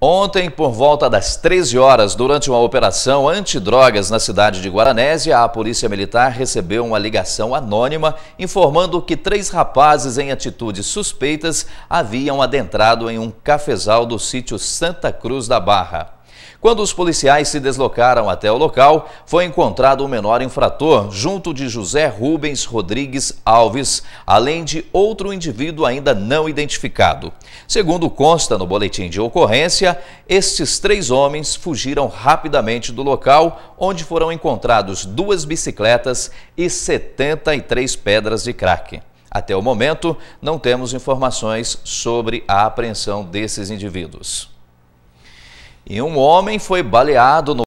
Ontem, por volta das 13 horas, durante uma operação antidrogas na cidade de Guaranésia, a Polícia Militar recebeu uma ligação anônima informando que três rapazes em atitudes suspeitas haviam adentrado em um cafezal do sítio Santa Cruz da Barra. Quando os policiais se deslocaram até o local, foi encontrado o um menor infrator junto de José Rubens Rodrigues Alves, além de outro indivíduo ainda não identificado. Segundo consta no boletim de ocorrência, estes três homens fugiram rapidamente do local, onde foram encontrados duas bicicletas e 73 pedras de crack. Até o momento, não temos informações sobre a apreensão desses indivíduos. E um homem foi baleado no